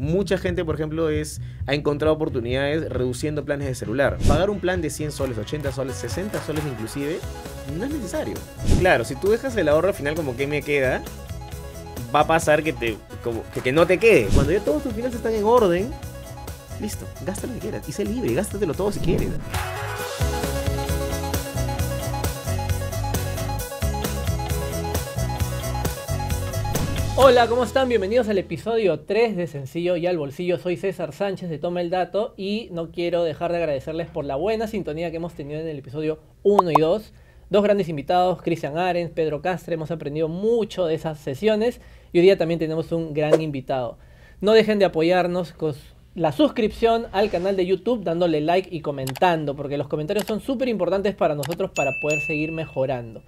Mucha gente, por ejemplo, es, ha encontrado oportunidades reduciendo planes de celular. Pagar un plan de 100 soles, 80 soles, 60 soles inclusive, no es necesario. Claro, si tú dejas el ahorro al final como que me queda, va a pasar que, te, que, que no te quede. Cuando ya todos tus finanzas están en orden, listo, gasta lo que quieras y sé libre, gástatelo todo si quieres. Hola, ¿cómo están? Bienvenidos al episodio 3 de Sencillo y al Bolsillo. Soy César Sánchez de Toma el Dato y no quiero dejar de agradecerles por la buena sintonía que hemos tenido en el episodio 1 y 2. Dos grandes invitados, Cristian Arens, Pedro Castre, hemos aprendido mucho de esas sesiones y hoy día también tenemos un gran invitado. No dejen de apoyarnos con la suscripción al canal de YouTube, dándole like y comentando, porque los comentarios son súper importantes para nosotros para poder seguir mejorando.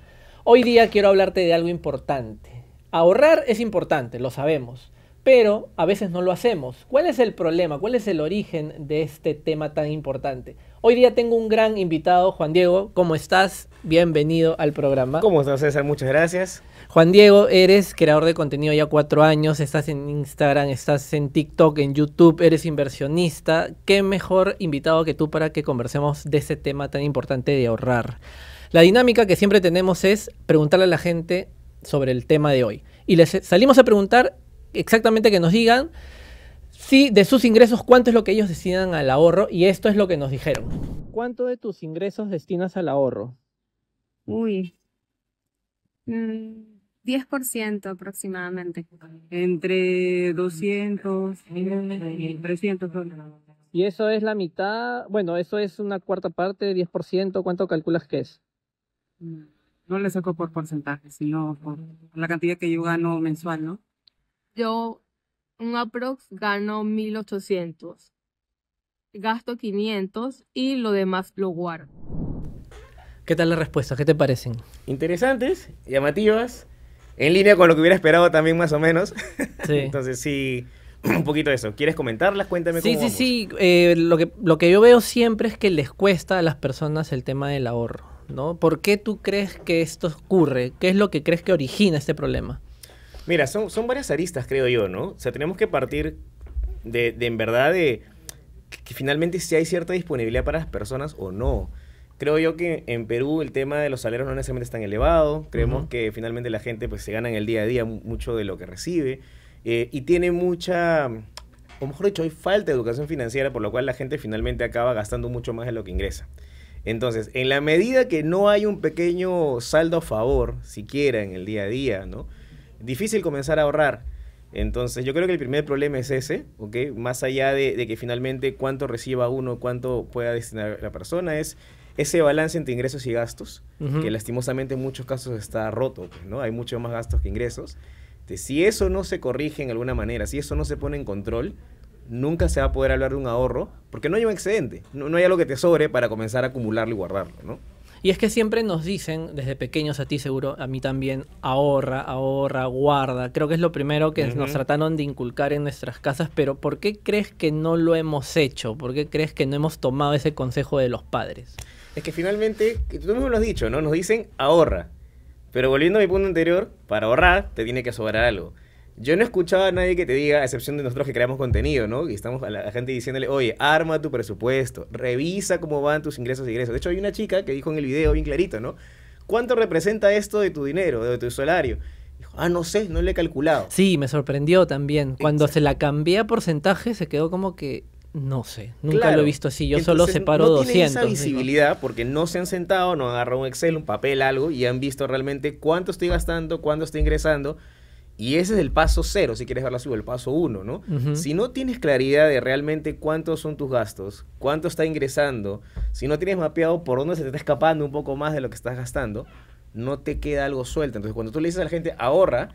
Hoy día quiero hablarte de algo importante. Ahorrar es importante, lo sabemos, pero a veces no lo hacemos. ¿Cuál es el problema? ¿Cuál es el origen de este tema tan importante? Hoy día tengo un gran invitado, Juan Diego. ¿Cómo estás? Bienvenido al programa. ¿Cómo estás, César? Muchas gracias. Juan Diego, eres creador de contenido ya cuatro años, estás en Instagram, estás en TikTok, en YouTube, eres inversionista. ¿Qué mejor invitado que tú para que conversemos de este tema tan importante de ahorrar? La dinámica que siempre tenemos es preguntarle a la gente sobre el tema de hoy. Y les salimos a preguntar exactamente que nos digan si de sus ingresos cuánto es lo que ellos destinan al ahorro y esto es lo que nos dijeron. ¿Cuánto de tus ingresos destinas al ahorro? Uy. 10% mm, aproximadamente. Entre 200 y 300 dólares. Y eso es la mitad, bueno, eso es una cuarta parte, 10%, ¿cuánto calculas que es? Mm no le saco por porcentaje, sino por la cantidad que yo gano mensual, ¿no? Yo, un aprox, gano 1800, gasto 500 y lo demás lo guardo. ¿Qué tal la respuesta? ¿Qué te parecen? Interesantes, llamativas, en línea con lo que hubiera esperado también más o menos. Entonces sí, un poquito eso. ¿Quieres comentarlas? Cuéntame sí, cómo Sí, sí, sí. Eh, lo, que, lo que yo veo siempre es que les cuesta a las personas el tema del ahorro. ¿Por qué tú crees que esto ocurre? ¿Qué es lo que crees que origina este problema? Mira, son, varias aristas, creo yo, ¿no? O sea, tenemos que partir de, en verdad de que, finalmente si hay cierta disponibilidad para las personas o no. Creo yo que en Perú el tema de los salarios no necesariamente es tan elevado. Creemos que finalmente la gente pues se gana en el día a día mucho de lo que recibe. Eh, y tiene mucha, o mejor dicho, hay falta de educación financiera, por lo cual la gente finalmente acaba gastando mucho más de lo que ingresa. Entonces, en la medida que no hay un pequeño saldo a favor, siquiera en el día a día, ¿no? Difícil comenzar a ahorrar. Entonces, yo creo que el primer problema es ese, ¿ok? Más allá de, que finalmente cuánto reciba uno, cuánto pueda destinar la persona, es ese balance entre ingresos y gastos, que lastimosamente en muchos casos está roto, pues, ¿no? Hay muchos más gastos que ingresos. si eso no se corrige en alguna manera, si eso no se pone en control, nunca se va a poder hablar de un ahorro porque no hay un excedente, no, hay algo que te sobre para comenzar a acumularlo y guardarlo, ¿no? Y es que siempre nos dicen, desde pequeños a ti seguro, a mí también, ahorra, ahorra, guarda. Creo que es lo primero que nos trataron de inculcar en nuestras casas, pero ¿por qué crees que no lo hemos hecho? ¿Por qué crees que no hemos tomado ese consejo de los padres? Es que finalmente, tú mismo lo has dicho, ¿no? Nos dicen ahorra. Pero volviendo a mi punto anterior, para ahorrar te tiene que sobrar algo. Yo no escuchaba a nadie que te diga, a excepción de nosotros que creamos contenido, ¿no? Y estamos a la gente diciéndole, oye, arma tu presupuesto, revisa cómo van tus ingresos y e ingresos. De hecho, hay una chica que dijo en el video bien clarito, ¿no? ¿Cuánto representa esto de tu dinero, de tu salario? Dijo, ah, no sé, no le he calculado. Sí, me sorprendió también. Cuando se la cambié a porcentaje, se quedó como que, no sé, nunca lo he visto así. Yo solo separo no 200. esa visibilidad porque no se han sentado, no han un Excel, un papel, algo y han visto realmente cuánto estoy gastando, cuánto estoy ingresando. Y ese es el paso cero, si quieres verlo así, o el paso uno, ¿no? Si no tienes claridad de realmente cuántos son tus gastos, cuánto está ingresando, si no tienes mapeado por dónde se te está escapando un poco más de lo que estás gastando, no te queda algo suelto. Entonces, cuando tú le dices a la gente, ahorra,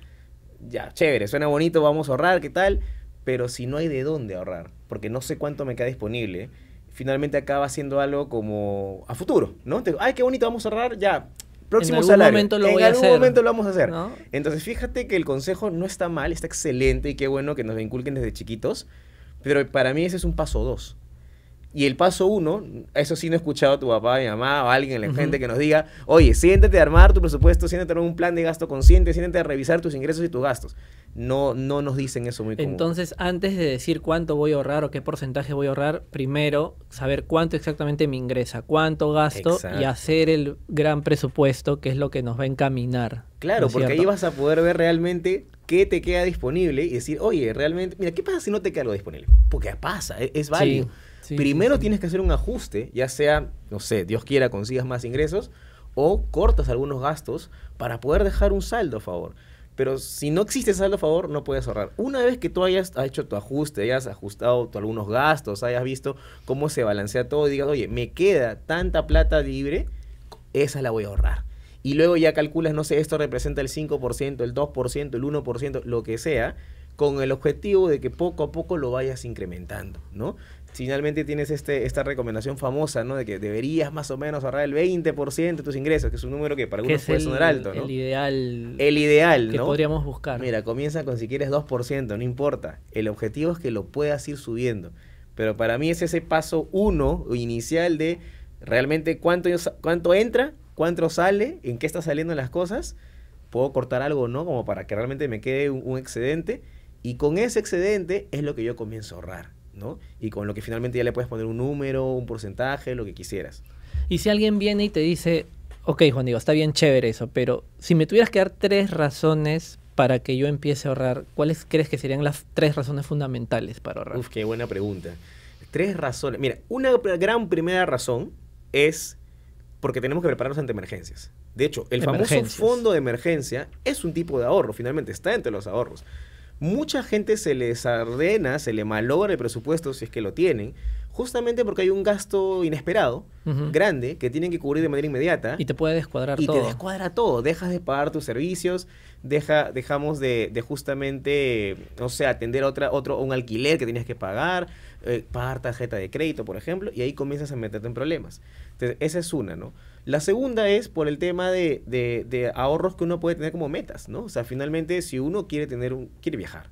ya, chévere, suena bonito, vamos a ahorrar, ¿qué tal? Pero si no hay de dónde ahorrar, porque no sé cuánto me queda disponible, finalmente acaba siendo algo como a futuro, ¿no? digo, ay, qué bonito, vamos a ahorrar, ya, próximo en algún Momento lo en voy algún a hacer, momento lo vamos a hacer. Entonces, fíjate que el consejo no está mal, está excelente y qué bueno que nos lo inculquen desde chiquitos, pero para mí ese es un paso dos. Y el paso uno, eso sí no he escuchado a tu papá, a mi mamá o a alguien, la gente que nos diga, oye, siéntate a armar tu presupuesto, siéntate a un plan de gasto consciente, siéntate a revisar tus ingresos y tus gastos. No, no nos dicen eso muy común. Entonces, antes de decir cuánto voy a ahorrar o qué porcentaje voy a ahorrar, primero saber cuánto exactamente me ingresa, cuánto gasto y hacer el gran presupuesto, que es lo que nos va a encaminar. Claro, porque ahí vas a poder ver realmente qué te queda disponible y decir, oye, realmente, mira, ¿qué pasa si no te queda algo disponible? Porque pasa, e-, es, válido. Primero tienes que hacer un ajuste, ya sea, no sé, Dios quiera, consigas más ingresos o cortas algunos gastos para poder dejar un saldo a favor. Pero si no existe saldo a favor, no puedes ahorrar. Una vez que tú hayas hecho tu ajuste, hayas ajustado algunos gastos, hayas visto cómo se balancea todo y digas, oye, me queda tanta plata libre, esa la voy a ahorrar. Y luego ya calculas, no sé, esto representa el 5%, el 2%, el 1%, lo que sea, con el objetivo de que poco a poco lo vayas incrementando, ¿no? finalmente tienes este, esta recomendación famosa, ¿no? De que deberías más o menos ahorrar el 20% de tus ingresos, que es un número que para algunos puede sonar alto, ¿no? El ideal. El ideal, que podríamos buscar. Mira, comienza con si quieres 2%, no importa. El objetivo es que lo puedas ir subiendo. Pero para mí es ese paso uno inicial de realmente cuánto, cuánto entra, cuánto sale, en qué está saliendo las cosas. Puedo cortar algo, ¿no? Como para que realmente me quede un excedente. Y con ese excedente es lo que yo comienzo a ahorrar. Y con lo que finalmente ya le puedes poner un número, un porcentaje, lo que quisieras. Y si alguien viene y te dice, ok, Juan Diego, está bien chévere eso, pero si me tuvieras que dar tres razones para que yo empiece a ahorrar, ¿cuáles crees que serían las tres razones fundamentales para ahorrar? Uf, qué buena pregunta. Tres razones. Mira, una gran primera razón es porque tenemos que prepararnos ante emergencias. De hecho, el famoso fondo de emergencia es un tipo de ahorro, finalmente está entre los ahorros. Mucha gente se les ardena... se le malogra el presupuesto si es que lo tienen, justamente porque hay un gasto inesperado, grande, que tienen que cubrir de manera inmediata. Y te puede descuadrar todo. Y te descuadra todo. Dejas de pagar tus servicios, deja, dejamos de, justamente, no sé, atender otra, otro, un alquiler que tienes que pagar, eh, pagar tarjeta de crédito, por ejemplo, y ahí comienzas a meterte en problemas. Entonces, esa es una, ¿no? La segunda es por el tema de, ahorros que uno puede tener como metas, ¿no? O sea, finalmente, si uno quiere tener un, quiere viajar,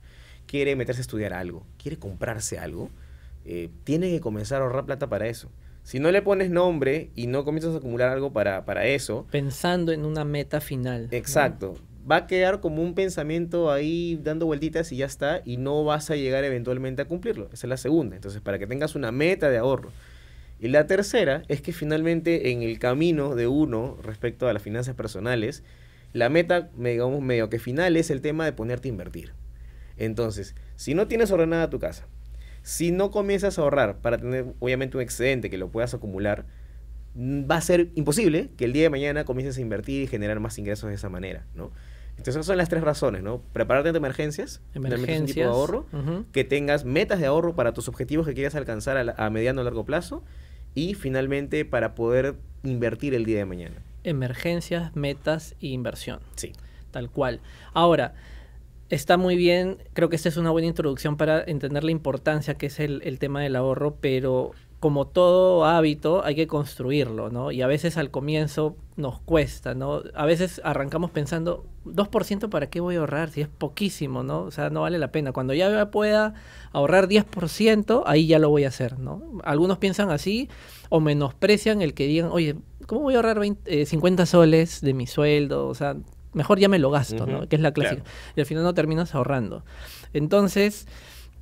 quiere meterse a estudiar algo, quiere comprarse algo, eh, tiene que comenzar a ahorrar plata para eso. Si no le pones nombre y no comienzas a acumular algo para, eso. Pensando en una meta final. Exacto. Va a quedar como un pensamiento ahí dando vueltitas y ya está, y no vas a llegar eventualmente a cumplirlo. Esa es la segunda. Entonces, para que tengas una meta de ahorro. Y la tercera es que finalmente en el camino de uno respecto a las finanzas personales, la meta, digamos, medio que final es el tema de ponerte a invertir. Entonces, si no tienes ordenada tu casa, si no comienzas a ahorrar para tener obviamente un excedente que lo puedas acumular, mm, va a ser imposible que el día de mañana comiences a invertir y generar más ingresos de esa manera, ¿no? Entonces esas son las tres razones, ¿no? Prepararte ante emergencias, de ahorro, que tengas metas de ahorro para tus objetivos que quieras alcanzar a, a mediano o largo plazo y finalmente para poder invertir el día de mañana. Emergencias, metas e inversión. Sí. Tal cual. Ahora, está muy bien, creo que esta es una buena introducción para entender la importancia que es el, tema del ahorro, pero como todo hábito hay que construirlo, ¿no? Y a veces al comienzo nos cuesta, ¿no? A veces arrancamos pensando, 2% para qué voy a ahorrar si es poquísimo, ¿no? O sea, no vale la pena. Cuando ya pueda ahorrar 10%, ahí ya lo voy a hacer, ¿no? Algunos piensan así o menosprecian el que digan, oye, ¿cómo voy a ahorrar 50 eh, soles de mi sueldo? O sea, mejor ya me lo gasto, ¿no? Que es la clásica. Y al final no terminas ahorrando. Entonces,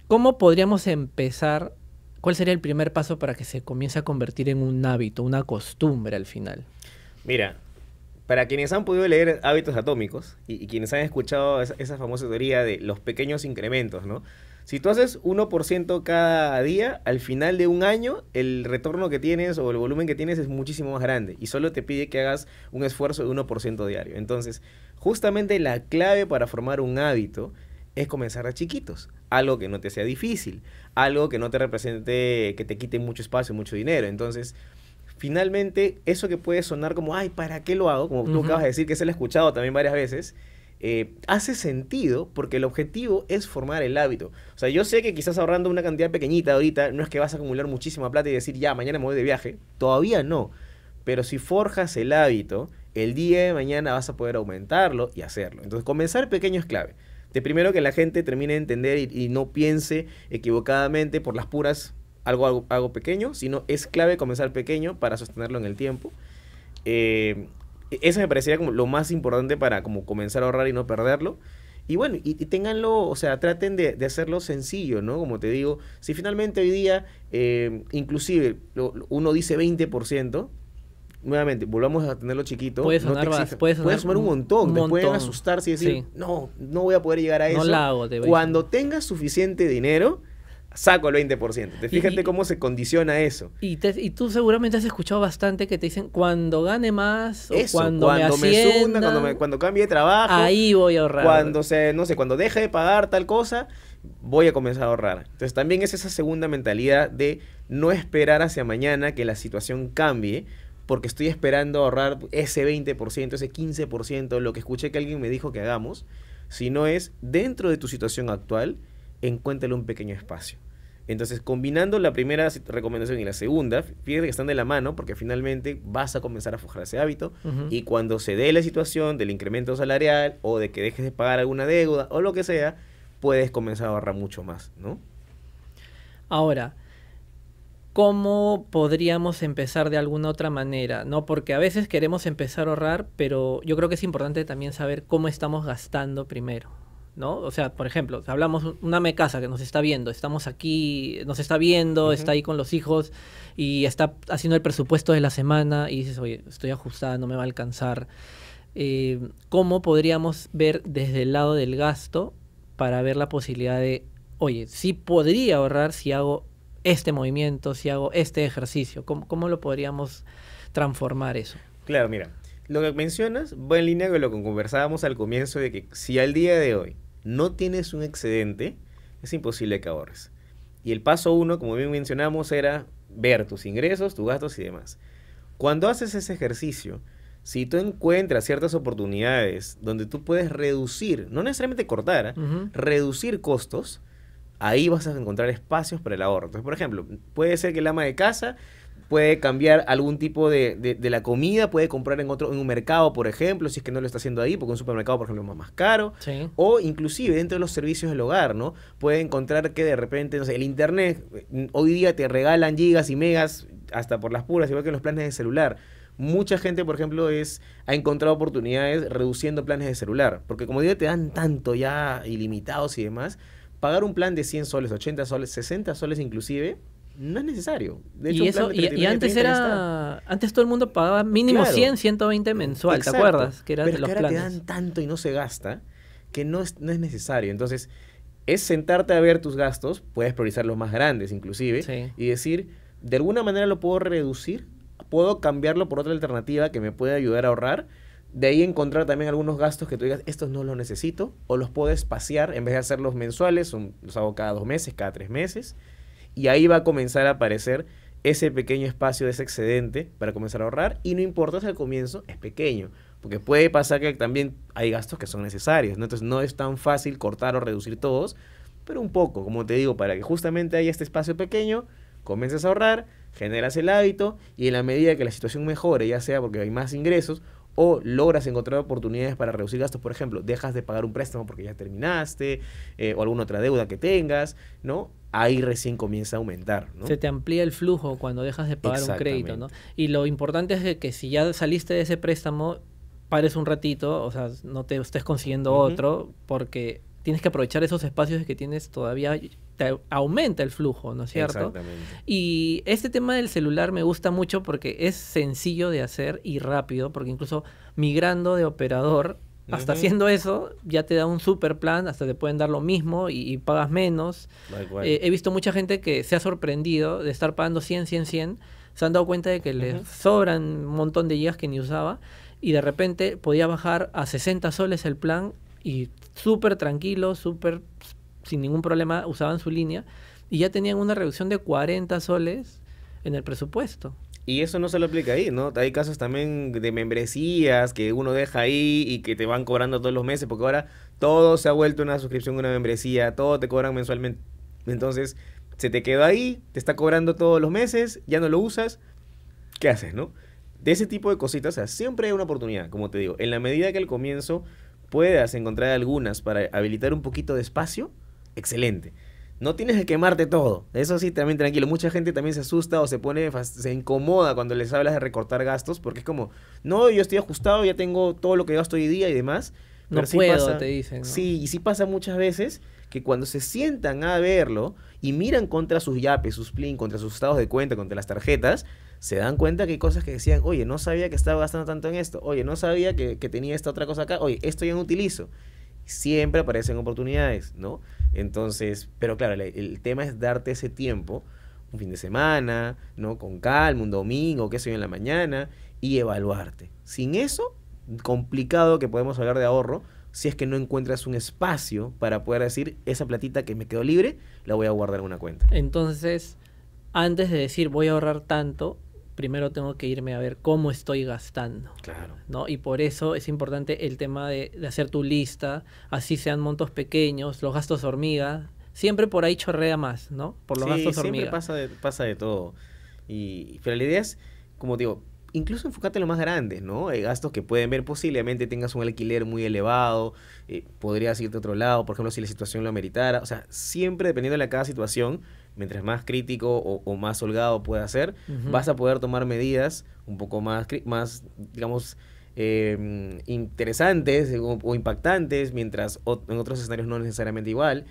¿cómo podríamos empezar? ¿Cuál sería el primer paso para que se comience a convertir en un hábito, una costumbre al final? Mira, para quienes han podido leer Hábitos Atómicos y, quienes han escuchado esa, esa famosa teoría de los pequeños incrementos, ¿no? Si tú haces 1% cada día, al final de un año el retorno que tienes o el volumen que tienes es muchísimo más grande y solo te pide que hagas un esfuerzo de 1% diario. Entonces, justamente la clave para formar un hábito es comenzar a chiquitos, algo que no te sea difícil, algo que no te represente, que te quite mucho espacio, mucho dinero. Entonces, finalmente, eso que puede sonar como, ay, ¿para qué lo hago? Como tú acabas de decir, que se lo he escuchado también varias veces, eh, hace sentido porque el objetivo es formar el hábito. O sea, yo sé que quizás ahorrando una cantidad pequeñita ahorita no es que vas a acumular muchísima plata y decir, ya, mañana me voy de viaje. Todavía no. Pero si forjas el hábito, el día de mañana vas a poder aumentarlo y hacerlo. Entonces, comenzar pequeño es clave. De primero que la gente termine de entender y, no piense equivocadamente por las puras algo, algo, algo, pequeño, sino es clave comenzar pequeño para sostenerlo en el tiempo. Eh, eso me parecería como lo más importante para como comenzar a ahorrar y no perderlo. Y bueno, y, tenganlo o sea, traten de, hacerlo sencillo, ¿no? Como te digo, si finalmente hoy día, eh, inclusive, uno dice 20%, nuevamente, volvamos a tenerlo chiquito. Puede sonar, un, montón. te pueden asustar y decir, no, no voy a poder llegar a no hago, Cuando tengas suficiente dinero, saco el 20%. fíjate cómo se condiciona eso. Y, y, tú seguramente has escuchado bastante que te dicen, cuando gane más, o cuando, me, me cuando, me, cuando cambie de trabajo. Ahí voy a ahorrar. Cuando se, no sé, cuando deje de pagar tal cosa, voy a comenzar a ahorrar. Entonces también es esa segunda mentalidad de no esperar hacia mañana que la situación cambie, porque estoy esperando ahorrar ese 20%, ese 15%, lo que escuché que alguien me dijo que hagamos, sino es dentro de tu situación actual, encuéntale un pequeño espacio. Entonces, combinando la primera recomendación y la segunda, fíjate que están de la mano porque finalmente vas a comenzar a forjar ese hábito y cuando se dé la situación del incremento salarial o de que dejes de pagar alguna deuda o lo que sea, puedes comenzar a ahorrar mucho más, ¿no? Ahora, ¿cómo podríamos empezar de alguna otra manera? ¿No? Porque a veces queremos empezar a ahorrar, pero yo creo que es importante también saber cómo estamos gastando primero. ¿no? O sea, por ejemplo, hablamos una mecasa que nos está viendo, estamos aquí, nos está viendo, está ahí con los hijos y está haciendo el presupuesto de la semana y dices, oye, estoy ajustada, no me va a alcanzar. Eh, ¿Cómo podríamos ver desde el lado del gasto para ver la posibilidad de, oye, si podría ahorrar si hago este movimiento, si hago este ejercicio? ¿Cómo, cómo lo podríamos transformar eso? Claro, mira. Lo que mencionas va en línea con lo que conversábamos al comienzo de que si al día de hoy no tienes un excedente, es imposible que ahorres. Y el paso uno, como bien mencionamos, era ver tus ingresos, tus gastos y demás. Cuando haces ese ejercicio, si tú encuentras ciertas oportunidades donde tú puedes reducir, no necesariamente cortar, ¿eh? reducir costos, ahí vas a encontrar espacios para el ahorro. Entonces, por ejemplo, puede ser que el ama de casa puede cambiar algún tipo de, la comida, puede comprar en otro en un mercado, por ejemplo, si es que no lo está haciendo ahí, porque un supermercado, por ejemplo, es más caro. O inclusive dentro de los servicios del hogar, ¿no? Puede encontrar que de repente, no sé, el internet mm, hoy día te regalan gigas y megas hasta por las puras, igual que los planes de celular. Mucha gente, por ejemplo, es, ha encontrado oportunidades reduciendo planes de celular, porque como digo, te dan tanto ya ilimitados y demás. Pagar un plan de 100 soles, 80 soles, 60 soles inclusive, no es necesario. y, antes era antes todo el mundo pagaba mínimo 100, 120 mensuales, ¿te acuerdas? Que eran los te dan tanto y no se gasta que no es, necesario. Entonces, es sentarte a ver tus gastos, puedes priorizar los más grandes inclusive y decir, de alguna manera lo puedo reducir, puedo cambiarlo por otra alternativa que me pueda ayudar a ahorrar. De ahí encontrar también algunos gastos que tú digas, estos no los necesito, o los puedo espaciar en vez de hacerlos mensuales, los hago cada dos meses, cada tres meses. Y ahí va a comenzar a aparecer ese pequeño espacio, de ese excedente para comenzar a ahorrar. Y no importa si al comienzo es pequeño, porque puede pasar que también hay gastos que son necesarios. Entonces no es tan fácil cortar o reducir todos, pero un poco, como te digo, para que justamente haya este espacio pequeño, comiences a ahorrar, generas el hábito y en la medida que la situación mejore, ya sea porque hay más ingresos o logras encontrar oportunidades para reducir gastos, por ejemplo, dejas de pagar un préstamo porque ya terminaste, eh, o alguna otra deuda que tengas, ¿no? Ahí recién comienza a aumentar, ¿no? Se te amplía el flujo cuando dejas de pagar un crédito, ¿no? Y lo importante es que si ya saliste de ese préstamo, pares un ratito, o sea, no te estés consiguiendo otro, porque tienes que aprovechar esos espacios que tienes todavía te aumenta el flujo, ¿no es cierto? Exactamente. Y este tema del celular me gusta mucho porque es sencillo de hacer y rápido, porque incluso migrando de operador, hasta haciendo eso, ya te da un super plan, hasta te pueden dar lo mismo y, pagas menos. Eh, he visto mucha gente que se ha sorprendido de estar pagando 100, 100, 100. Se han dado cuenta de que les sobran un montón de gigas que ni usaba y de repente podía bajar a 60 soles el plan y súper tranquilo, súper sin ningún problema usaban su línea y ya tenían una reducción de 40 soles en el presupuesto. Y eso no se lo aplica ahí, ¿no? Hay casos también de membresías que uno deja ahí y que te van cobrando todos los meses, porque ahora todo se ha vuelto una suscripción, una membresía, todo te cobran mensualmente. Entonces, se te quedó ahí, te está cobrando todos los meses, ya no lo usas, ¿qué haces, no? De ese tipo de cositas, o sea, siempre hay una oportunidad, como te digo, en la medida que al comienzo puedas encontrar algunas para habilitar un poquito de espacio, excelente. No tienes que quemarte todo. Eso sí, también tranquilo. Mucha gente también se asusta o se pone, se incomoda cuando les hablas de recortar gastos porque es como, no, yo estoy ajustado, ya tengo todo lo que gasto hoy día y demás. no puedo, te dicen. Sí, y sí pasa muchas veces que cuando se sientan a verlo y miran contra sus yapes, sus plin, contra sus estados de cuenta, contra las tarjetas, se dan cuenta que hay cosas que decían, oye, no sabía que estaba gastando tanto en esto, oye, no sabía que, que tenía esta otra cosa acá, oye, esto ya no utilizo. Siempre aparecen oportunidades, ¿no? Entonces, pero claro, el, tema es darte ese tiempo, un fin de semana, ¿no? Con calma, un domingo, qué sé yo, en la mañana, y evaluarte. Sin eso, complicado que podemos hablar de ahorro, si es que no encuentras un espacio para poder decir, esa platita que me quedó libre, la voy a guardar en una cuenta. Entonces, antes de decir voy a ahorrar tanto, primero tengo que irme a ver cómo estoy gastando. Claro. ¿no? Y por eso es importante el tema de, de hacer tu lista, así sean montos pequeños, los gastos hormiga. Siempre por ahí chorrea más, ¿no? Por los gastos hormiga. Siempre pasa de, pasa de todo. Y, pero la idea es, como digo, incluso enfocate en lo más grande, ¿no? Hay eh, gastos que pueden ver posiblemente tengas un alquiler muy elevado, eh, podrías irte a otro lado, por ejemplo, si la situación lo ameritara. O sea, siempre dependiendo de cada situación, mientras más crítico o, más holgado pueda ser, vas a poder tomar medidas un poco más, más digamos, eh, interesantes o, impactantes, mientras en otros escenarios no necesariamente igual.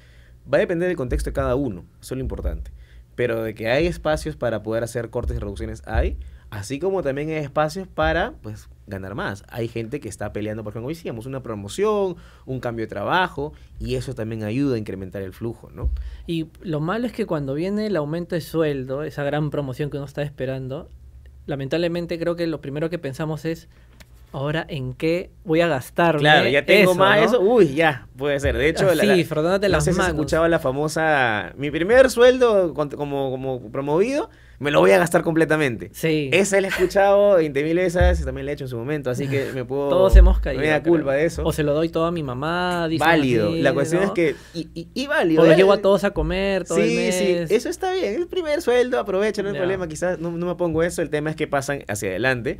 Va a depender del contexto de cada uno, eso es lo importante. Pero de que hay espacios para poder hacer cortes y reducciones, hay así como también hay espacios para pues, ganar más. Hay gente que está peleando, por ejemplo, hoy decíamos, una promoción, un cambio de trabajo, y eso también ayuda a incrementar el flujo, ¿no? Y lo malo es que cuando viene el aumento de sueldo, esa gran promoción que uno está esperando, lamentablemente creo que lo primero que pensamos es, ahora en qué voy a gastar. Claro, ya tengo más eso. Uy, ya, puede ser. De hecho, la, sí, la, escuchaba la famosa, mi primer sueldo como, promovido, me lo voy a gastar completamente. Sí. Ese la he escuchado 20 mil veces y también lo he hecho en su momento, así que me puedo... Todos hemos caído. Me da culpa de eso. O se lo doy todo a mi mamá. Válido. la cuestión es que... Y, válido. O lo ¿eh? llevo a todos a comer todo el mes. Sí, sí. Eso está bien. El primer sueldo, aprovecha, no hay problema. Quizás no me pongo eso. El tema es que pasan hacia adelante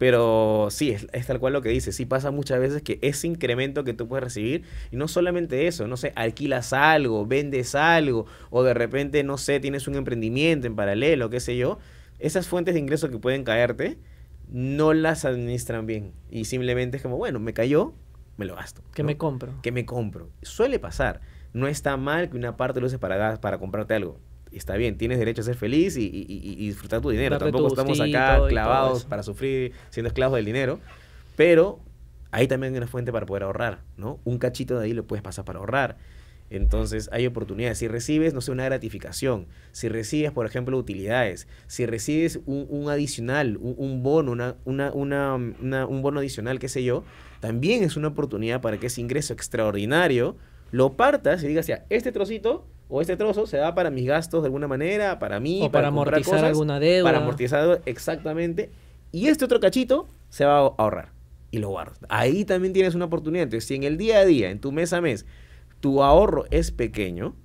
pero sí, es, tal cual lo que dice. Sí pasa muchas veces que ese incremento que tú puedes recibir, y no solamente eso, no sé, alquilas algo, vendes algo, o de repente, no sé, tienes un emprendimiento en paralelo, qué sé yo. Esas fuentes de ingreso que pueden caerte, no las administran bien. Y simplemente es como, bueno, me cayó, me lo gasto. Que me compro. Que me compro. Suele pasar. No está mal que una parte lo uses para, para comprarte algo está bien, tienes derecho a ser feliz y, y, disfrutar tu dinero. Tampoco estamos acá clavados para sufrir, siendo esclavos del dinero. Pero hay también una fuente para poder ahorrar, ¿no? Un cachito de ahí lo puedes pasar para ahorrar. Entonces hay oportunidades. Si recibes, no sé, una gratificación, si recibes, por ejemplo, utilidades, si recibes un, adicional, un, bono, una, un bono adicional, qué sé yo, también es una oportunidad para que ese ingreso extraordinario lo partas y digas, ya, este trocito o este trozo se da para mis gastos de alguna manera, para mí, o para, amortizar alguna deuda. Para amortizar exactamente. Y este otro cachito se va a ahorrar y lo guardo Ahí también tienes una oportunidad. Entonces, si en el día a día, en tu mes a mes, tu ahorro es pequeño,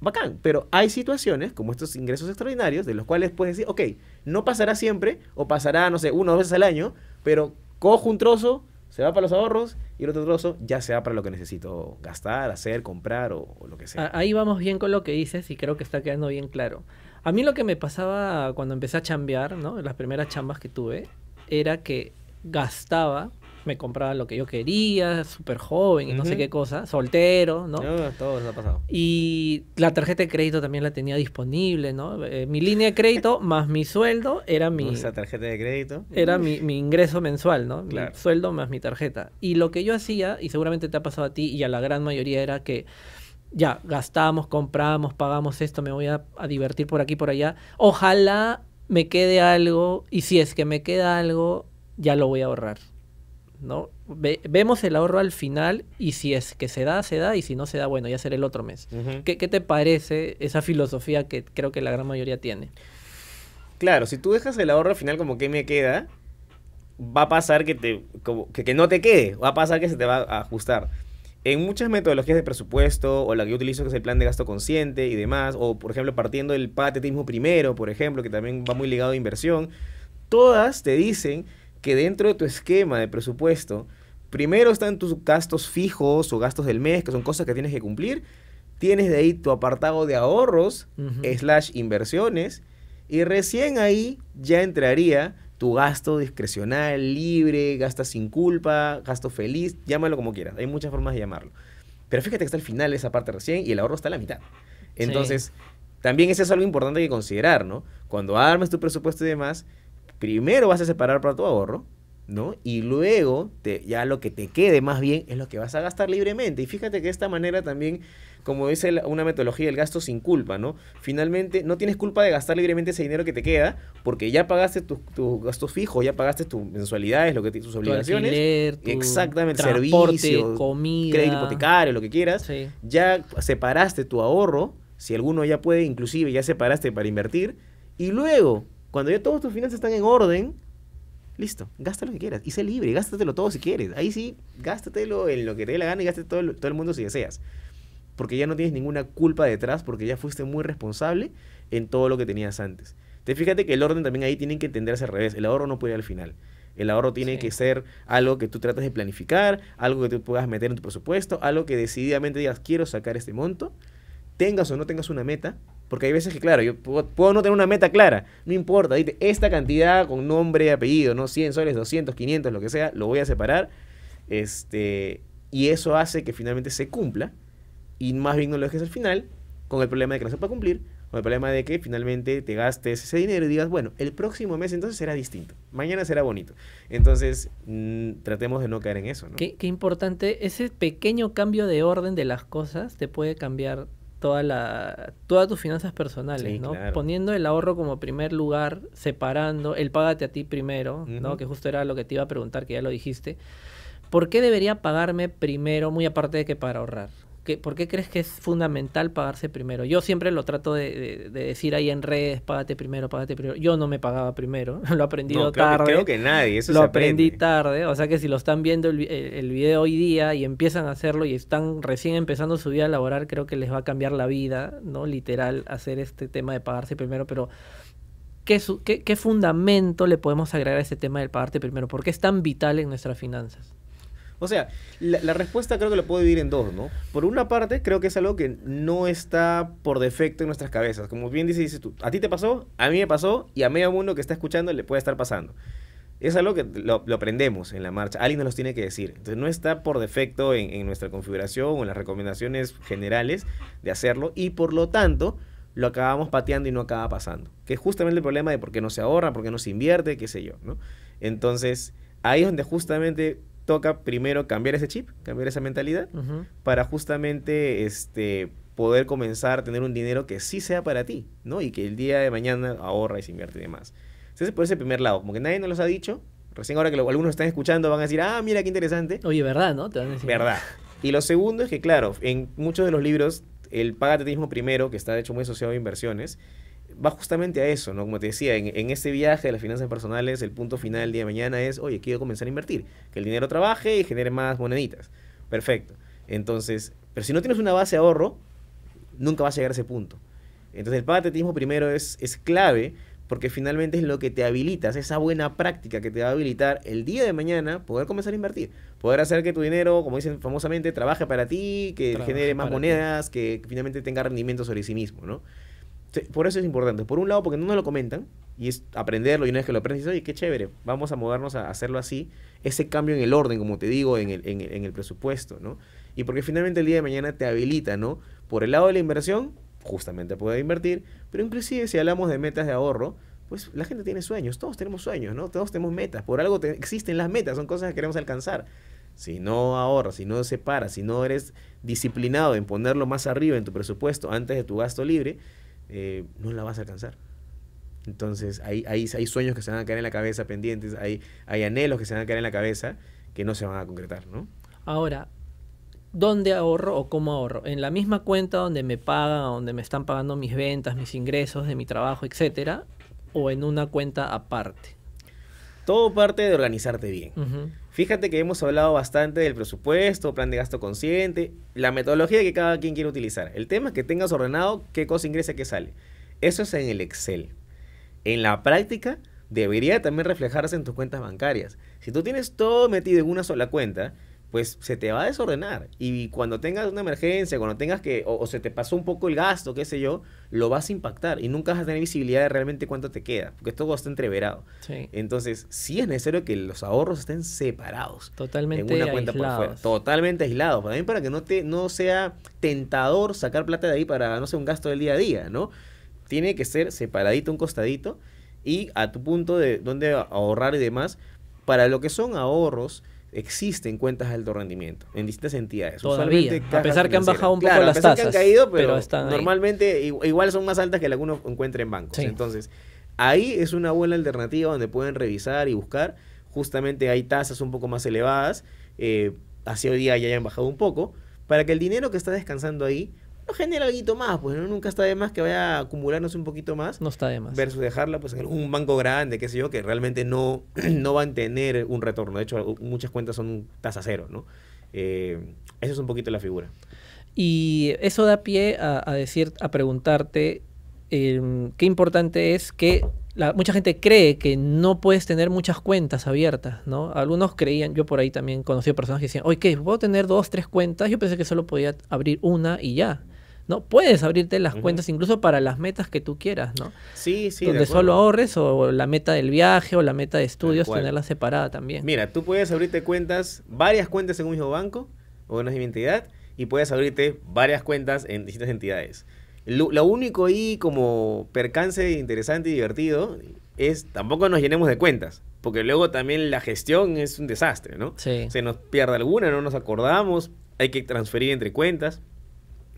bacán. Pero hay situaciones como estos ingresos extraordinarios de los cuales puedes decir, ok, no pasará siempre o pasará, no sé, una o dos veces al año, pero cojo un trozo se va para los ahorros y el otro trozo ya se va para lo que necesito gastar, hacer, comprar o, lo que sea. Ahí vamos bien con lo que dices y creo que está quedando bien claro. A mí lo que me pasaba cuando empecé a chambear, ¿no? Las primeras chambas que tuve, era que gastaba me compraba lo que yo quería, súper joven y no sé qué cosa, soltero, ¿no? todo eso ha pasado. Y la tarjeta de crédito también la tenía disponible, ¿no? Eh, mi línea de crédito más mi sueldo era mi... tarjeta de crédito. Era mi, ingreso mensual, ¿no? sueldo más mi tarjeta. Y lo que yo hacía, y seguramente te ha pasado a ti y a la gran mayoría, era que ya, gastamos, compramos, pagamos esto, me voy a divertir por aquí, por allá. Ojalá me quede algo y si es que me queda algo, ya lo voy a ahorrar. ¿no? vemos el ahorro al final y si es que se da, se da y si no se da, bueno, ya será el otro mes. ¿Qué, te parece esa filosofía que creo que la gran mayoría tiene? Claro, si tú dejas el ahorro al final como que me queda, va a pasar que, te, que, que no te quede, va a pasar que se te va a ajustar. En muchas metodologías de presupuesto, o la que yo utilizo que es el plan de gasto consciente y demás, o por ejemplo partiendo del patetismo primero, por ejemplo, que también va muy ligado a inversión, todas te dicen que dentro de tu esquema de presupuesto, primero están tus gastos fijos o gastos del mes, que son cosas que tienes que cumplir. Tienes de ahí tu apartado de ahorros, slash inversiones, y recién ahí ya entraría tu gasto discrecional, libre, gasta sin culpa, gasto feliz, llámalo como quieras, hay muchas formas de llamarlo. Pero fíjate que está al final esa parte recién y el ahorro está a la mitad. Entonces, también eso es algo importante que considerar, ¿no? Cuando armas tu presupuesto y demás, primero vas a separar para tu ahorro, ¿no? Y luego te, ya lo que te quede más bien es lo que vas a gastar libremente. Y fíjate que de esta manera también, como dice una metodología del gasto sin culpa, ¿no? Finalmente no tienes culpa de gastar libremente ese dinero que te queda porque ya pagaste tus tu gastos fijos, ya pagaste tus mensualidades, lo que, tus obligaciones. Tu exactamente, servicio, comida, crédito hipotecario, lo que quieras. Ya separaste tu ahorro, si alguno ya puede, inclusive ya separaste para invertir. Y luego cuando ya todos tus finanzas están en orden, listo, gasta lo que quieras y sé libre, gástatelo todo si quieres. Ahí sí, gástatelo en lo que te dé la gana y gástate todo, el mundo si deseas. Porque ya no tienes ninguna culpa detrás, porque ya fuiste muy responsable en todo lo que tenías antes. Te fíjate que el orden también ahí tienen que entenderse al revés. El ahorro no puede ir al final. El ahorro tiene que ser algo que tú tratas de planificar, algo que tú puedas meter en tu presupuesto, algo que decididamente digas, quiero sacar este monto. Tengas o no tengas una meta, porque hay veces que, claro, yo puedo, no tener una meta clara, no importa, esta cantidad con nombre, apellido, ¿no? 100 soles, 200, 500, lo que sea, lo voy a separar. Este, y eso hace que finalmente se cumpla y más bien no lo dejes al final con el problema de que no pueda cumplir, con el problema de que finalmente te gastes ese dinero y digas, bueno, el próximo mes entonces será distinto, mañana será bonito. Entonces, mm, tratemos de no caer en eso. qué importante, ese pequeño cambio de orden de las cosas te puede cambiar la, todas tus finanzas personales, ¿no? Poniendo el ahorro como primer lugar, separando el págate a ti primero, ¿no? Que justo era lo que te iba a preguntar, que ya lo dijiste. ¿Por qué debería pagarme primero, muy aparte de que para ahorrar? ¿Por qué crees que es fundamental pagarse primero? Yo siempre lo trato de, decir ahí en redes, págate primero, págate primero. Yo no me pagaba primero, lo he aprendido tarde. Que, creo que nadie, eso Lo aprendí tarde, o sea que si lo están viendo el, video hoy día y empiezan a hacerlo y están recién empezando su vida laboral, creo que les va a cambiar la vida, ¿no? Literal, hacer este tema de pagarse primero, pero ¿qué, fundamento le podemos agregar a ese tema del pagarte primero? ¿Por qué es tan vital en nuestras finanzas? O sea, la, respuesta creo que la puedo dividir en dos, ¿no? Por una parte, creo que es algo que no está por defecto en nuestras cabezas. Como bien dices, tú, a ti te pasó, a mí me pasó y a medio mundo que está escuchando le puede estar pasando. Es algo que lo, aprendemos en la marcha. Alguien nos los tiene que decir. Entonces, no está por defecto en, en nuestra configuración o en las recomendaciones generales de hacerlo y por lo tanto lo acabamos pateando y no acaba pasando. Que es justamente el problema de por qué no se ahorra, por qué no se invierte, qué sé yo, ¿no? Entonces, ahí es donde justamente toca primero cambiar ese chip, cambiar esa mentalidad, para justamente este, poder comenzar a tener un dinero que sí sea para ti, ¿no? Y que el día de mañana ahorra y se invierte y demás. Entonces, por ese primer lado, como que nadie nos los ha dicho, recién ahora que algunos están escuchando van a decir, ah, mira qué interesante. Oye, ¿verdad, no? Te van a decir. Verdad. Y lo segundo es que, claro, en muchos de los libros, el Págate primero, que está de hecho muy asociado a inversiones, va justamente a eso, ¿no? Como te decía, en, este viaje de las finanzas personales, el punto final del día de mañana es, oye, quiero comenzar a invertir, que el dinero trabaje y genere más moneditas. Perfecto. Entonces, pero si no tienes una base de ahorro, nunca vas a llegar a ese punto. Entonces, el patetismo primero es, es clave porque finalmente es lo que te habilita, esa buena práctica que te va a habilitar el día de mañana poder comenzar a invertir, poder hacer que tu dinero, como dicen famosamente, trabaje para ti, que genere más monedas, que finalmente tenga rendimiento sobre sí mismo, ¿no? por eso es importante. Por un lado, porque no nos lo comentan, y es aprenderlo, y una vez que lo aprendes, oye, qué chévere, vamos a movernos a hacerlo así. Ese cambio en el orden, como te digo, en el, en, el presupuesto, ¿no? Y porque finalmente el día de mañana te habilita, ¿no? Por el lado de la inversión, justamente puede invertir, pero inclusive si hablamos de metas de ahorro, pues la gente tiene sueños, todos tenemos sueños, ¿no? Todos tenemos metas, por algo existen las metas, son cosas que queremos alcanzar. Si no ahorras, si no separas, si no eres disciplinado en ponerlo más arriba en tu presupuesto antes de tu gasto libre, eh, no la vas a alcanzar. Entonces hay, sueños que se van a caer en la cabeza pendientes, hay, hay anhelos que se van a caer en la cabeza que no se van a concretar, ¿no? Ahora, ¿dónde ahorro o cómo ahorro? En la misma cuenta donde me pagan, donde me están pagando mis ventas, mis ingresos de mi trabajo, etcétera, o en una cuenta aparte. Todo parte de organizarte bien. Fíjate que hemos hablado bastante del presupuesto, plan de gasto consciente, la metodología que cada quien quiere utilizar. El tema es que tengas ordenado qué cosa ingresa, qué sale. Eso es en el Excel. En la práctica debería también reflejarse en tus cuentas bancarias. Si tú tienes todo metido en una sola cuenta, pues se te va a desordenar. Y cuando tengas una emergencia, cuando tengas que, o, se te pasó un poco el gasto, qué sé yo, lo vas a impactar y nunca vas a tener visibilidad de realmente cuánto te queda, porque todo está entreverado. Entonces, sí es necesario que los ahorros estén separados. Totalmente en una cuenta Por fuera. Totalmente aislados. mí, para que no, te, no sea tentador sacar plata de ahí para, no sé, un gasto del día a día, ¿no? Tiene que ser separadito, un costadito, y a tu punto de dónde ahorrar y demás, para lo que son ahorros, existen cuentas de alto rendimiento en distintas entidades. a pesar que han bajado un poco las Que han caído, pero, normalmente igual son más altas que las que uno encuentra en bancos. Entonces, ahí es una buena alternativa donde pueden revisar y buscar. Justamente hay tasas un poco más elevadas, eh, hoy día ya hayan bajado un poco, para que el dinero que está descansando ahí no genera algo más, pues nunca está de más que vaya a acumularnos un poquito más. No está de más. Versus dejarla pues en un banco grande, qué sé yo, que realmente no, no van a tener un retorno. De hecho, muchas cuentas son tasa cero, ¿no? Eh, esa es un poquito la figura. Y eso da pie a, decir, a preguntarte eh, qué importante es que mucha gente cree que no puedes tener muchas cuentas abiertas, ¿no? Algunos creían, yo por ahí también conocí a personas que decían, oye, ¿qué? ¿Puedo tener dos, tres cuentas? Yo pensé que solo podía abrir una y ya. ¿no? Puedes abrirte las cuentas incluso para las metas que tú quieras, ¿no? Sí, sí. Donde solo ahorres o la meta del viaje o la meta de estudios, tenerla separada también. Mira, tú puedes abrirte cuentas, varias cuentas en un mismo banco o en una misma entidad y puedes abrirte varias cuentas en distintas entidades. Lo, único ahí como percance interesante y divertido es tampoco nos llenemos de cuentas, porque luego también la gestión es un desastre, ¿no? Se nos pierde alguna, no nos acordamos, hay que transferir entre cuentas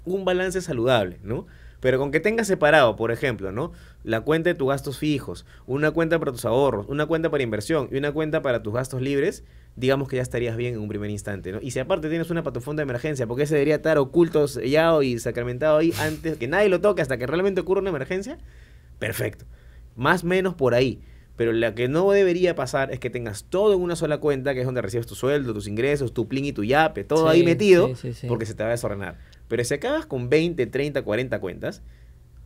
un balance saludable, ¿no? Pero con que tengas separado, por ejemplo, ¿no? La cuenta de tus gastos fijos, una cuenta para tus ahorros, una cuenta para inversión y una cuenta para tus gastos libres, digamos que ya estarías bien en un primer instante, ¿no? Y si aparte tienes una patofonda de emergencia, porque ese debería estar oculto, sellado y sacramentado ahí antes que nadie lo toque hasta que realmente ocurra una emergencia, perfecto. Más o menos por ahí. Pero lo que no debería pasar es que tengas todo en una sola cuenta, que es donde recibes tu sueldo, tus ingresos, tu plin y tu yape, todo ahí metido, porque se te va a desordenar. Pero si acabas con 20, 30, 40 cuentas,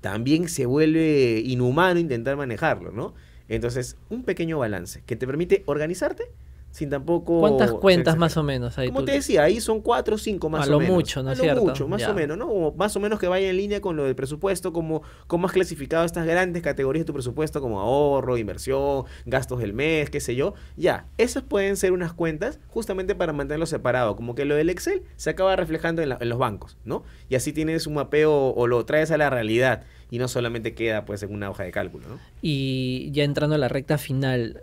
también se vuelve inhumano intentar manejarlo, ¿no? Entonces, un pequeño balance que te permite organizarte sin tampoco... ¿Cuántas cuentas más o menos hay? Como te decía, ahí son cuatro o cinco más o menos. A lo mucho, ¿no es cierto? A lo mucho, más o menos, ¿no? más o menos que vaya en línea con lo del presupuesto, como has clasificado estas grandes categorías de tu presupuesto, como ahorro, inversión, gastos del mes, qué sé yo. Ya, esas pueden ser unas cuentas justamente para mantenerlo separado, como que lo del Excel se acaba reflejando en, en los bancos, ¿no? Y así tienes un mapeo o lo traes a la realidad y no solamente queda pues en una hoja de cálculo, ¿no? Y ya entrando a la recta final,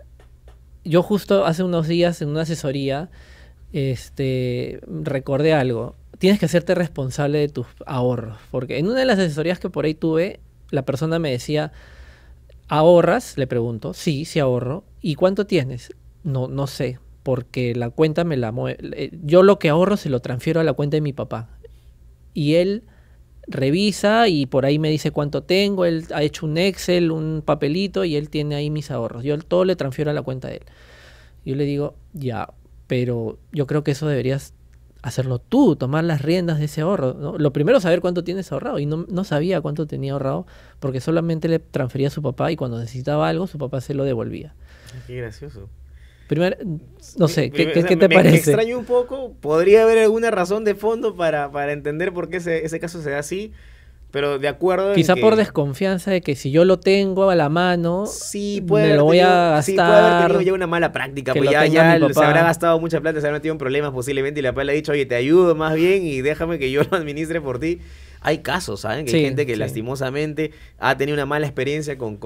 yo justo hace unos días en una asesoría este, recordé algo. Tienes que hacerte responsable de tus ahorros, porque en una de las asesorías que por ahí tuve, la persona me decía, ¿ahorras? Le pregunto, sí, sí ahorro. ¿Y cuánto tienes? No, no sé, porque la cuenta me la mueve. Eh, yo lo que ahorro se lo transfiero a la cuenta de mi papá. Y él revisa y por ahí me dice cuánto tengo, él ha hecho un Excel, un papelito y él tiene ahí mis ahorros. Yo todo le transfiero a la cuenta de él. Yo le digo, ya, pero yo creo que eso deberías hacerlo tú, tomar las riendas de ese ahorro. Lo primero, saber cuánto tienes ahorrado. Y no, no, sabía cuánto tenía ahorrado porque solamente le transfería a su papá y cuando necesitaba algo, su papá se lo devolvía. Qué gracioso. Primero, no sé, ¿qué, ¿qué te parece? Me extraño un poco, podría haber alguna razón de fondo para, para entender por qué ese, ese caso se da así, pero de acuerdo. Quizá por desconfianza de que si yo lo tengo a la mano, sí, puede me lo voy a gastar. Sí, puede haber tenido ya una mala práctica, pues ya, ya se habrá gastado mucha plata, se habrá metido en problemas posiblemente y la papá le ha dicho, oye, te ayudo más bien y déjame que yo lo administre por ti hay casos, ¿saben? Que hay gente que lastimosamente ha tenido una mala experiencia con,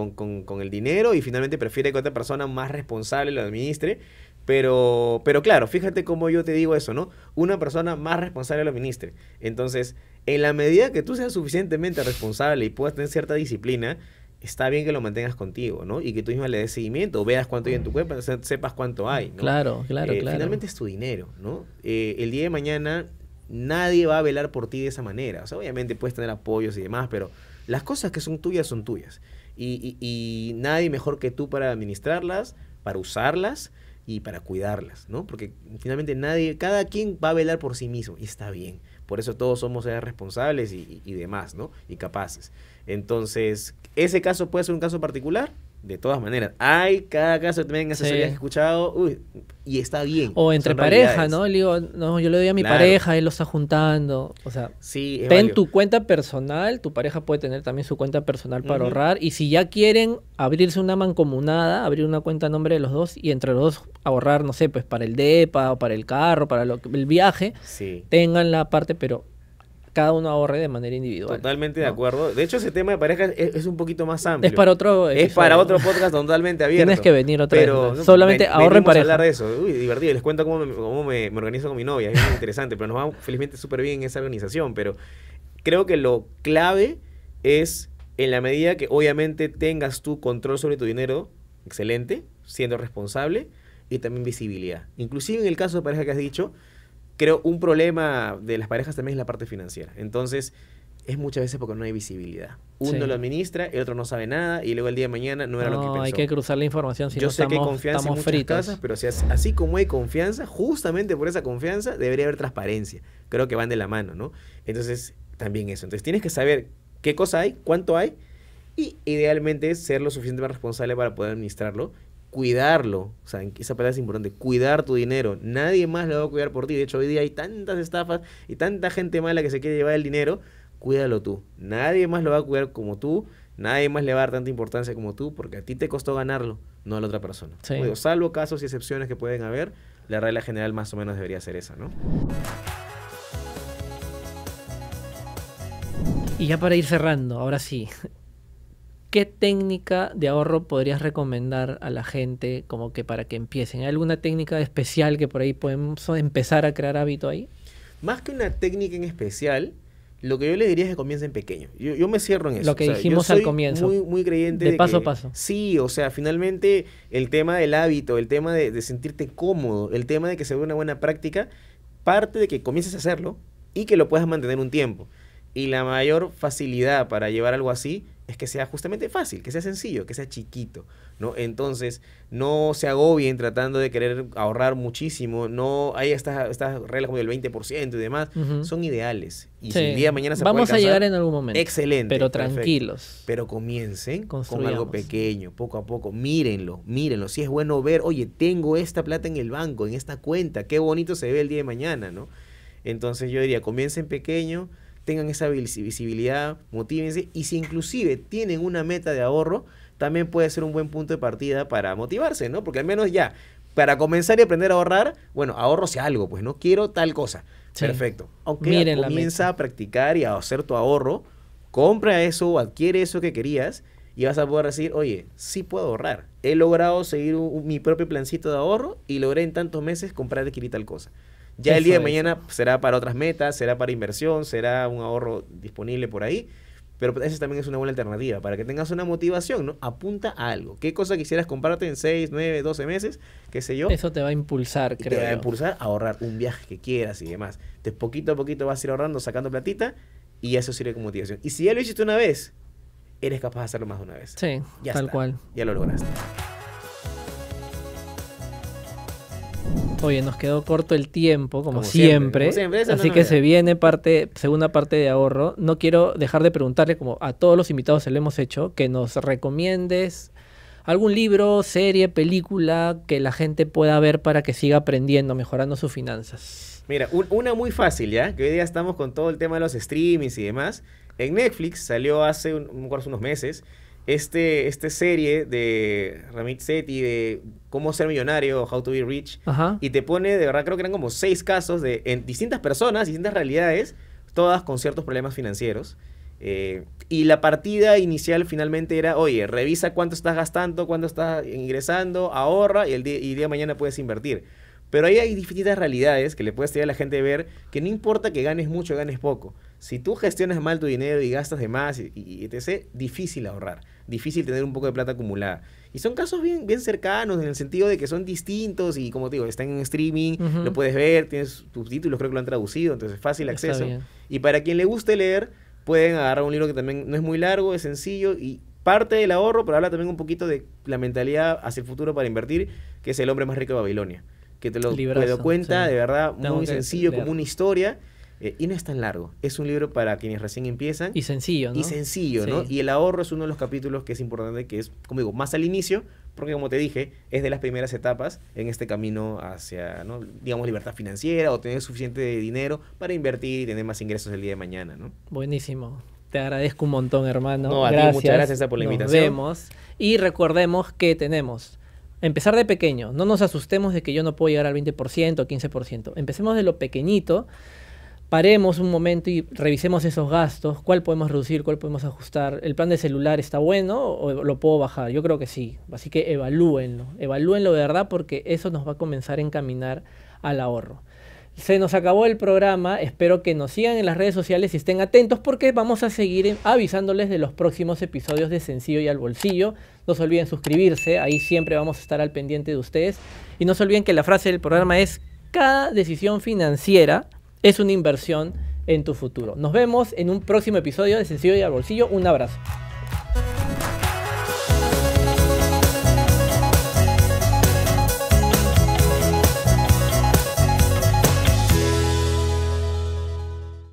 el dinero y finalmente prefiere que otra persona más responsable lo administre. Pero, pero claro, fíjate cómo yo te digo eso, ¿no? Una persona más responsable lo administre. Entonces, en la medida que tú seas suficientemente responsable y puedas tener cierta disciplina, está bien que lo mantengas contigo, ¿no? Y que tú misma le des seguimiento, veas cuánto hay en tu cuenta, sepas cuánto hay, Claro, claro, eh, claro. Finalmente es tu dinero, ¿no? Eh, el día de mañana Nadie va a velar por ti de esa manera. obviamente puedes tener apoyos y demás, pero las cosas que son tuyas son tuyas. Y, nadie mejor que tú para administrarlas, para usarlas y para cuidarlas, ¿no? Porque finalmente nadie, cada quien va a velar por sí mismo y está bien. Por eso todos somos responsables y, y demás, ¿no? Y capaces. Entonces, ¿ese caso puede ser un caso particular? de todas maneras. Hay cada caso también que se que escuchado y está bien. O entre pareja, ¿no? digo, no, yo le doy a mi pareja, él lo está juntando. O sea, sí, ten tu cuenta personal, tu pareja puede tener también su cuenta personal para ahorrar. Y si ya quieren abrirse una mancomunada, abrir una cuenta a nombre de los dos y entre los dos ahorrar, no sé, pues para el DEPA o para el carro, para lo, el viaje, sí. tengan la parte, pero cada uno ahorre de manera individual. Totalmente de acuerdo. De hecho, ese tema de pareja es, un poquito más amplio. Es para otro Es para otro podcast totalmente abierto. Tienes que venir otra pero, vez. Solamente ahorre ahorren pareja. hablar de eso. Uy, divertido. Les cuento cómo me, cómo me, organizo con mi novia. Es interesante. Pero nos vamos felizmente súper bien en esa organización. Pero creo que lo clave es en la medida que obviamente tengas tu control sobre tu dinero, excelente, siendo responsable y también visibilidad. Inclusive en el caso de pareja que has dicho, creo un problema de las parejas también es la parte financiera. Entonces, es muchas veces porque no hay visibilidad. Uno lo administra, el otro no sabe nada y luego el día de mañana no era lo que pensó. Hay que cruzar la información si Yo no sé estamos, que hay confianza en pero si así, así como hay confianza, justamente por esa confianza debería haber transparencia. Creo que van de la mano, ¿no? Entonces, también eso. Entonces, tienes que saber qué cosa hay, cuánto hay y idealmente ser lo suficientemente responsable para poder administrarlo cuidarlo. O sea, esa palabra es importante, cuidar tu dinero. Nadie más lo va a cuidar por ti. De hecho, hoy día hay tantas estafas y tanta gente mala que se quiere llevar el dinero. Cuídalo tú. Nadie más lo va a cuidar como tú. Nadie más le va a dar tanta importancia como tú porque a ti te costó ganarlo, no a la otra persona. salvo casos y excepciones que pueden haber, la regla general más o menos debería ser esa, ¿no? Y ya para ir cerrando, ahora sí, ¿Qué técnica de ahorro podrías recomendar a la gente como que para que empiecen? ¿Hay alguna técnica especial que por ahí podemos empezar a crear hábito ahí? Más que una técnica en especial, lo que yo le diría es que comiencen pequeño. Yo, me cierro en eso. Lo que dijimos al comienzo. Muy, creyente. De, de paso a paso. Sí, o sea, finalmente el tema del hábito, el tema de, de sentirte cómodo, el tema de que se vea una buena práctica, parte de que comiences a hacerlo y que lo puedas mantener un tiempo. Y la mayor facilidad para llevar algo así es que sea justamente fácil, que sea sencillo, que sea chiquito, ¿no? Entonces, no se agobien tratando de querer ahorrar muchísimo, no hay estas, reglas como del 20% y demás, son ideales. Y si el día de mañana se Vamos puede Vamos a llegar en algún momento. Excelente. Pero tranquilos. Pero comiencen con algo pequeño, poco a poco, mírenlo, mírenlo. Si es bueno ver, oye, tengo esta plata en el banco, en esta cuenta, qué bonito se ve el día de mañana, ¿no? Entonces yo diría, comiencen pequeño, tengan esa visibilidad, motívense y si inclusive tienen una meta de ahorro, también puede ser un buen punto de partida para motivarse, ¿no? Porque al menos ya, para comenzar y aprender a ahorrar, bueno, ahorro sea algo, pues no quiero tal cosa. Perfecto. Aunque comienza a practicar y a hacer tu ahorro, compra eso o adquiere eso que querías y vas a poder decir, oye, sí puedo ahorrar. He logrado seguir mi propio plancito de ahorro y logré en tantos meses comprar y adquirir tal cosa. Ya el día de mañana pues, será para otras metas, será para inversión, será un ahorro disponible por ahí. Pero pues, esa también es una buena alternativa para que tengas una motivación, ¿no? Apunta a algo. ¿Qué cosa quisieras comprarte en 6, 9, 12 meses? ¿Qué sé yo? Eso te va a impulsar, creo. Te va a impulsar a ahorrar un viaje que quieras y demás. Entonces, poquito a poquito vas a ir ahorrando, sacando platita y eso sirve como motivación. Y si ya lo hiciste una vez, eres capaz de hacerlo más de una vez. Sí, tal cual. Ya lo lograste. Oye, nos quedó corto el tiempo, como, siempre. así que se viene parte, segunda parte de ahorro. No quiero dejar de preguntarle, como a todos los invitados se le hemos hecho, que nos recomiendes algún libro, serie, película que la gente pueda ver para que siga aprendiendo, mejorando sus finanzas. Mira, una muy fácil, ¿ya? Que hoy día estamos con todo el tema de los streamings y demás. En Netflix salió hace un, unos meses este, este, serie de Ramit Sethi de cómo ser millonario, how to be rich, y te pone, de verdad creo que eran como seis casos de en distintas personas, distintas realidades, todas con ciertos problemas financieros. Eh, y la partida inicial finalmente era, oye, revisa cuánto estás gastando, cuánto estás ingresando, ahorra y el día, y día de mañana puedes invertir. Pero ahí hay distintas realidades que le puedes tirar a la gente a ver que no importa que ganes mucho o ganes poco. Si tú gestionas mal tu dinero y gastas de más y, te y etc., difícil ahorrar difícil tener un poco de plata acumulada. Y son casos bien, bien cercanos en el sentido de que son distintos y como te digo, están en streaming, lo puedes ver, tienes subtítulos... creo que lo han traducido, entonces fácil acceso. Y para quien le guste leer, pueden agarrar un libro que también no es muy largo, es sencillo y parte del ahorro, pero habla también un poquito de la mentalidad hacia el futuro para invertir, que es el hombre más rico de Babilonia. Que te lo, te cuenta de verdad muy sencillo, como una historia eh, y no es tan largo. Es un libro para quienes recién empiezan. Y sencillo, ¿no? Y sencillo, ¿no? Y el ahorro es uno de los capítulos que es importante, que es, como digo, más al inicio, porque como te dije, es de las primeras etapas en este camino hacia, ¿no? digamos, libertad financiera o tener suficiente dinero para invertir y tener más ingresos el día de mañana, ¿no? Buenísimo. Te agradezco un montón, hermano. No, a muchas gracias por la invitación. Nos vemos. Y recordemos que tenemos empezar de pequeño. No nos asustemos de que yo no puedo llegar al 20% o 15%. Empecemos de lo pequeñito paremos un momento y revisemos esos gastos, cuál podemos reducir, cuál podemos ajustar. ¿El plan de celular está bueno o lo puedo bajar? Yo creo que sí. Así que evalúenlo, evalúenlo de verdad porque eso nos va a comenzar a encaminar al ahorro. Se nos acabó el programa, espero que nos sigan en las redes sociales y estén atentos porque vamos a seguir avisándoles de los próximos episodios de Sencillo y al Bolsillo. No se olviden suscribirse, ahí siempre vamos a estar al pendiente de ustedes. Y no se olviden que la frase del programa es, cada decisión financiera es una inversión en tu futuro. Nos vemos en un próximo episodio de Sencillo y al Bolsillo. Un abrazo.